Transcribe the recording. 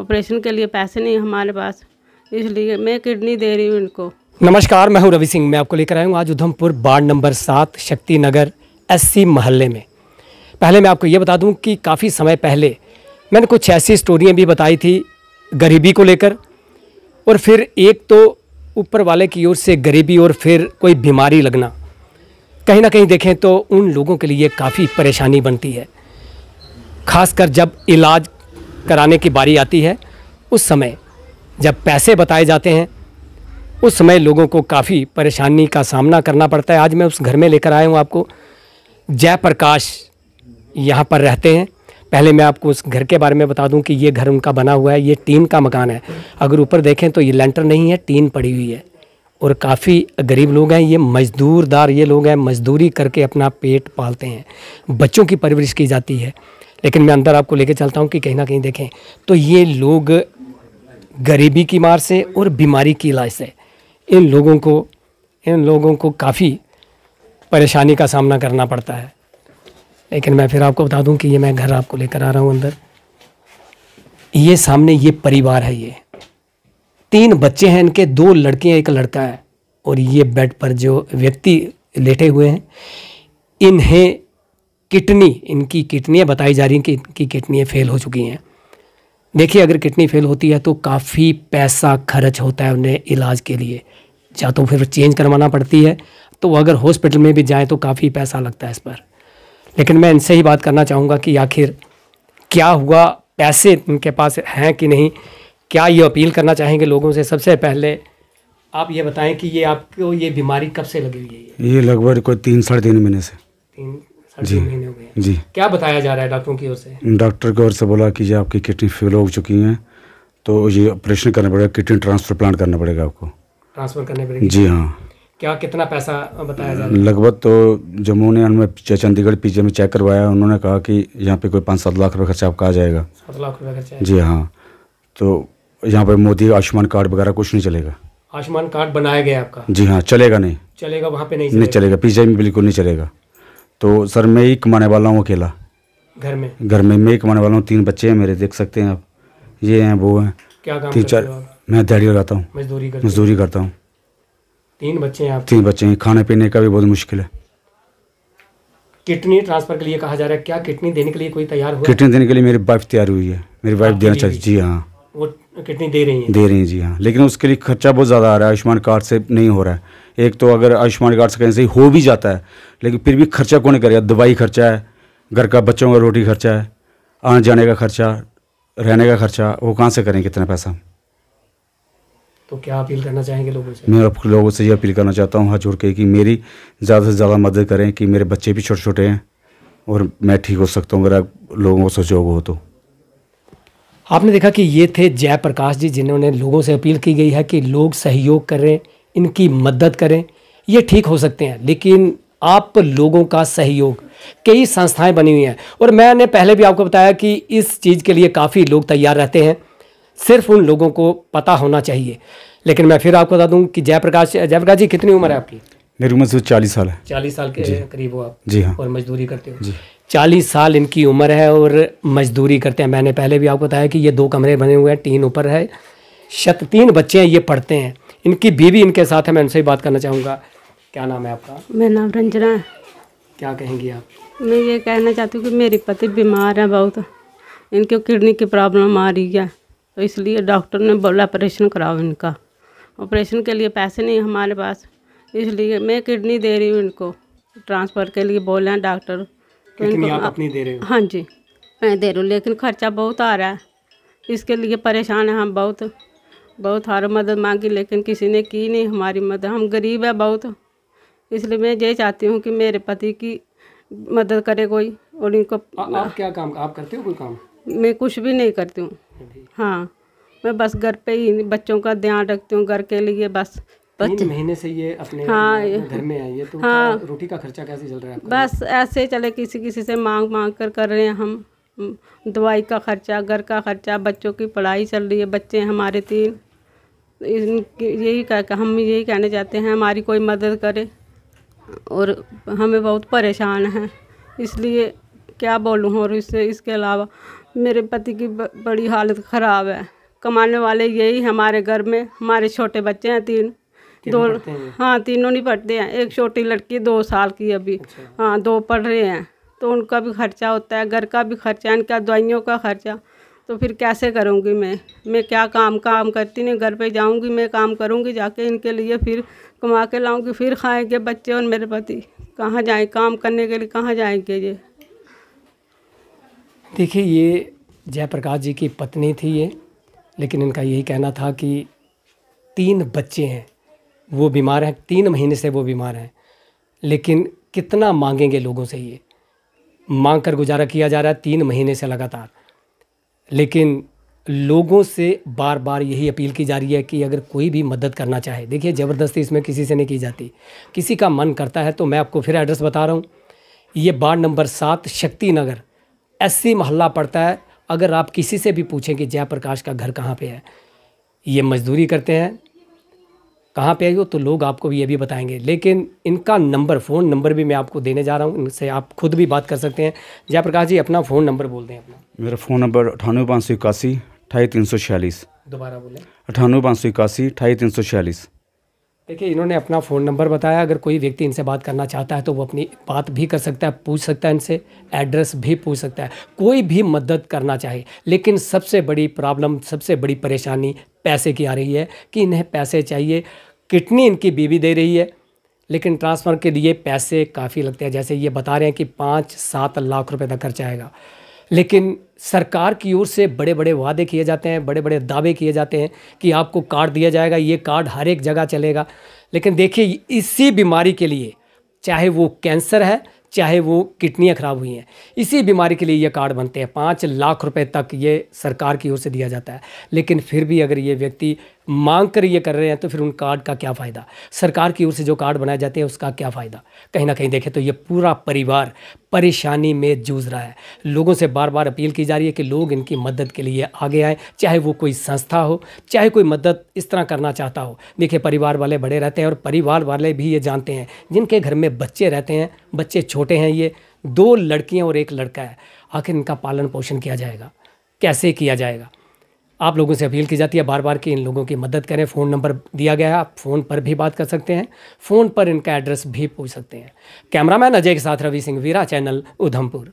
Operation के लिए पैसे नहीं हमारे पास इसलिए मैं किडनी दे रही हूँ इनको नमस्कार मैं हूँ रवि सिंह मैं आपको लेकर आया हूँ आज उधमपुर वार्ड नंबर सात शक्ति नगर सी मोहल्ले में पहले मैं आपको ये बता दूँ कि काफ़ी समय पहले मैंने कुछ ऐसी स्टोरियाँ भी बताई थी गरीबी को लेकर और फिर एक तो ऊपर वाले की ओर से गरीबी और फिर कोई बीमारी लगना कहीं ना कहीं देखें तो उन लोगों के लिए काफ़ी परेशानी बनती है खासकर जब इलाज कराने की बारी आती है उस समय जब पैसे बताए जाते हैं उस समय लोगों को काफ़ी परेशानी का सामना करना पड़ता है आज मैं उस घर में लेकर आया हूँ आपको जयप्रकाश यहाँ पर रहते हैं पहले मैं आपको उस घर के बारे में बता दूं कि ये घर उनका बना हुआ है ये टीन का मकान है अगर ऊपर देखें तो ये लेंटर नहीं है टीन पड़ी हुई है और काफ़ी गरीब लोग हैं ये मजदूरदार ये लोग हैं मजदूरी करके अपना पेट पालते हैं बच्चों की परवरिश की जाती है लेकिन मैं अंदर आपको लेके चलता हूँ कि कहीं ना कहीं देखें तो ये लोग गरीबी की मार से और बीमारी की इलाज से इन लोगों को इन लोगों को काफ़ी परेशानी का सामना करना पड़ता है लेकिन मैं फिर आपको बता दूं कि ये मैं घर आपको लेकर आ रहा हूँ अंदर ये सामने ये परिवार है ये तीन बच्चे हैं इनके दो हैं एक लड़का है और ये बेड पर जो व्यक्ति लेटे हुए हैं इन्हें किडनी इनकी किडनियाँ बताई जा रही हैं कि इनकी किडनियाँ फेल हो चुकी हैं देखिए अगर किडनी फेल होती है तो काफ़ी पैसा खर्च होता है उन्हें इलाज के लिए या तो फिर चेंज करवाना पड़ती है तो अगर हॉस्पिटल में भी जाएँ तो काफ़ी पैसा लगता है इस पर लेकिन मैं इनसे ही बात करना चाहूँगा कि आखिर क्या हुआ पैसे इनके पास हैं कि नहीं क्या ये अपील करना चाहेंगे लोगों से सबसे पहले आप ये बताएं कि ये आपको ये बीमारी कब से लगी हुई है ये लगभग कोई तीन साढ़े तीन महीने से तीन जी हो जी क्या बताया जा रहा है डॉक्टरों की ओर से डॉक्टर की ओर से बोला कि जी आपकी किडनी फेल हो चुकी हैं तो ये ऑपरेशन करना पड़ेगा किडनी ट्रांसफर प्लांट करना पड़ेगा आपको ट्रांसफर करने पड़ेगा जी हाँ क्या कितना पैसा बताया जा लगभग तो जम्मू ने हमें चंडीगढ़ पीजे में चेक करवाया उन्होंने कहा कि यहाँ पे कोई पाँच सात लाख रुपये खर्चा आपका आ जाएगा सात लाख रुपये खर्चा जी हाँ तो यहाँ पे मोदी आयुष्मान कार्ड वगैरह कुछ नहीं चलेगा आयुष्मान कार्ड बनाया गया आपका जी हाँ चलेगा नहीं चलेगा वहाँ पे नहीं चलेगा। नहीं चलेगा पीजे में बिल्कुल नहीं चलेगा तो सर मैं ही कमाने वाला हूँ अकेला घर में घर में मैं ही कमाने वाला हूँ तीन बच्चे हैं मेरे देख सकते हैं आप ये हैं वो हैं क्या काम तीन चार मैं दिहाड़ी लगाता हूँ मजदूरी करता हूँ तीन बच्चे हैं आप तीन बच्चे हैं खाने पीने का भी बहुत मुश्किल है किडनी ट्रांसफर के लिए कहा जा रहा है क्या किडनी देने के लिए कोई तैयार हो किडनी देने के लिए मेरी वाइफ तैयार हुई है मेरी वाइफ देना चाहती जी हाँ वो किडनी दे रही हैं दे रही हैं जी हाँ लेकिन उसके लिए खर्चा बहुत ज़्यादा आ रहा है आयुष्मान कार्ड से नहीं हो रहा है एक तो अगर आयुष्मान कार्ड से कहीं से हो भी जाता है लेकिन फिर भी खर्चा कौन करेगा दवाई खर्चा है घर का बच्चों का रोटी खर्चा है आने जाने का खर्चा रहने का खर्चा वो कहाँ से करें कितना पैसा तो क्या अपील करना चाहेंगे लोगों से मैं आप लोगों से ये अपील करना चाहता हूँ हाथ जोड़ के कि मेरी ज़्यादा से ज़्यादा मदद करें कि मेरे बच्चे भी छोटे छोटे हैं और मैं ठीक हो सकता हूँ अगर लोगों को सहयोग हो तो आपने देखा कि ये थे जयप्रकाश जी जिन्होंने लोगों से अपील की गई है कि लोग सहयोग करें इनकी मदद करें ये ठीक हो सकते हैं लेकिन आप लोगों का सहयोग कई संस्थाएं बनी हुई हैं और मैंने पहले भी आपको बताया कि इस चीज़ के लिए काफ़ी लोग तैयार रहते हैं सिर्फ उन लोगों को पता होना चाहिए लेकिन मैं फिर आपको बता दूं कि जयप्रकाश जयप्रकाश जी कितनी उम्र है आपकी मेरी उम्र सिर्फ चालीस साल है चालीस साल के करीब हो आप जी हाँ और मजदूरी करते हो जी चालीस साल इनकी उम्र है और मजदूरी करते हैं मैंने पहले भी आपको बताया कि ये दो कमरे बने हुए हैं तीन ऊपर है शत तीन बच्चे हैं ये पढ़ते हैं इनकी बीवी इनके साथ है मैं उनसे ही बात करना चाहूँगा क्या नाम है आपका मेरा नाम रंजना है क्या कहेंगी आप मैं ये कहना चाहती हूँ कि मेरी पति बीमार है बहुत इनके किडनी की प्रॉब्लम आ रही है तो इसलिए डॉक्टर ने बोला ऑपरेशन कराओ इनका ऑपरेशन के लिए पैसे नहीं हमारे पास इसलिए मैं किडनी दे रही हूँ इनको ट्रांसफ़र के लिए बोले हैं डॉक्टर लेकिन आप अपनी दे रहे हो हाँ जी मैं दे रही हूँ लेकिन खर्चा बहुत आ रहा है इसके लिए परेशान हैं हम बहुत बहुत हर मदद मांगी लेकिन किसी ने की नहीं हमारी मदद हम गरीब है बहुत इसलिए मैं ये चाहती हूँ कि मेरे पति की मदद करे कोई और इनको आ, आप क्या काम आप करते हो कोई काम मैं कुछ भी नहीं करती हूँ हाँ मैं बस घर पे ही बच्चों का ध्यान रखती हूँ घर के लिए बस तीन महीने से ये अपने हाँ घर में आई है तो हाँ, रोटी का खर्चा कैसे चल रहा है बस ऐसे चले किसी किसी से मांग मांग कर कर रहे हैं हम दवाई का खर्चा घर का खर्चा बच्चों की पढ़ाई चल रही है बच्चे हमारे तीन यही कह हम यही कहना चाहते हैं हमारी कोई मदद करे और हमें बहुत परेशान हैं इसलिए क्या बोलूँ और इससे इसके अलावा मेरे पति की बड़ी हालत ख़राब है कमाने वाले यही हमारे घर में हमारे छोटे बच्चे हैं तीन दो हाँ तीनों नहीं पढ़ते हैं एक छोटी लड़की दो साल की अभी अच्छा। हाँ दो पढ़ रहे हैं तो उनका भी खर्चा होता है घर का भी खर्चा इनका दवाइयों का खर्चा तो फिर कैसे करूँगी मैं मैं क्या काम काम करती नहीं घर पे जाऊँगी मैं काम करूँगी जाके इनके लिए फिर कमा के लाऊँगी फिर खाएंगे बच्चे और मेरे पति कहाँ जाए काम करने के लिए कहाँ जाएंगे ये देखिए ये जयप्रकाश जी की पत्नी थी ये लेकिन इनका यही कहना था कि तीन बच्चे हैं वो बीमार हैं तीन महीने से वो बीमार हैं लेकिन कितना मांगेंगे लोगों से ये मांग कर गुजारा किया जा रहा है तीन महीने से लगातार लेकिन लोगों से बार बार यही अपील की जा रही है कि अगर कोई भी मदद करना चाहे देखिए ज़बरदस्ती इसमें किसी से नहीं की जाती किसी का मन करता है तो मैं आपको फिर एड्रेस बता रहा हूँ ये वार्ड नंबर सात शक्ति नगर एस मोहल्ला पड़ता है अगर आप किसी से भी पूछें कि जयप्रकाश का घर कहाँ पे है ये मजदूरी करते हैं कहाँ पे आई हो तो लोग आपको ये भी बताएंगे लेकिन इनका नंबर फ़ोन नंबर भी मैं आपको देने जा रहा हूँ इनसे आप खुद भी बात कर सकते हैं जयप्रकाश जी अपना फ़ोन नंबर बोल दें अपना मेरा फ़ोन नंबर अठानवे पाँच सौ इक्यासी अठाई तीन सौ छियालीस दोबारा बोलें अठानवे पाँच सौ इक्यासी अठाई तीन सौ छियालीस देखिए इन्होंने अपना फ़ोन नंबर बताया अगर कोई व्यक्ति इनसे बात करना चाहता है तो वो अपनी बात भी कर सकता है पूछ सकता है इनसे एड्रेस भी पूछ सकता है कोई भी मदद करना चाहे लेकिन सबसे बड़ी प्रॉब्लम सबसे बड़ी परेशानी पैसे की आ रही है कि इन्हें पैसे चाहिए किडनी इनकी बीवी दे रही है लेकिन ट्रांसफ़र के लिए पैसे काफ़ी लगते हैं जैसे ये बता रहे हैं कि पाँच सात लाख रुपये तक खर्चा आएगा लेकिन सरकार की ओर से बड़े बड़े वादे किए जाते हैं बड़े बड़े दावे किए जाते हैं कि आपको कार्ड दिया जाएगा ये कार्ड हर एक जगह चलेगा लेकिन देखिए इसी बीमारी के लिए चाहे वो कैंसर है चाहे वो किडनियाँ ख़राब हुई हैं इसी बीमारी के लिए ये कार्ड बनते हैं पाँच लाख रुपए तक ये सरकार की ओर से दिया जाता है लेकिन फिर भी अगर ये व्यक्ति मांग कर ये कर रहे हैं तो फिर उन कार्ड का क्या फ़ायदा सरकार की ओर से जो कार्ड बनाए जाते हैं उसका क्या फ़ायदा कहीं ना कहीं देखें तो ये पूरा परिवार परेशानी में जूझ रहा है लोगों से बार बार अपील की जा रही है कि लोग इनकी मदद के लिए आगे आएँ चाहे वो कोई संस्था हो चाहे कोई मदद इस तरह करना चाहता हो देखिए परिवार वाले बड़े रहते हैं और परिवार वाले भी ये जानते हैं जिनके घर में बच्चे रहते हैं बच्चे छोटे हैं ये दो लड़कियाँ और एक लड़का है आखिर इनका पालन पोषण किया जाएगा कैसे किया जाएगा आप लोगों से अपील की जाती है बार बार कि इन लोगों की मदद करें फ़ोन नंबर दिया गया है आप फ़ोन पर भी बात कर सकते हैं फ़ोन पर इनका एड्रेस भी पूछ सकते हैं कैमरामैन अजय के साथ रवि सिंह वीरा चैनल उधमपुर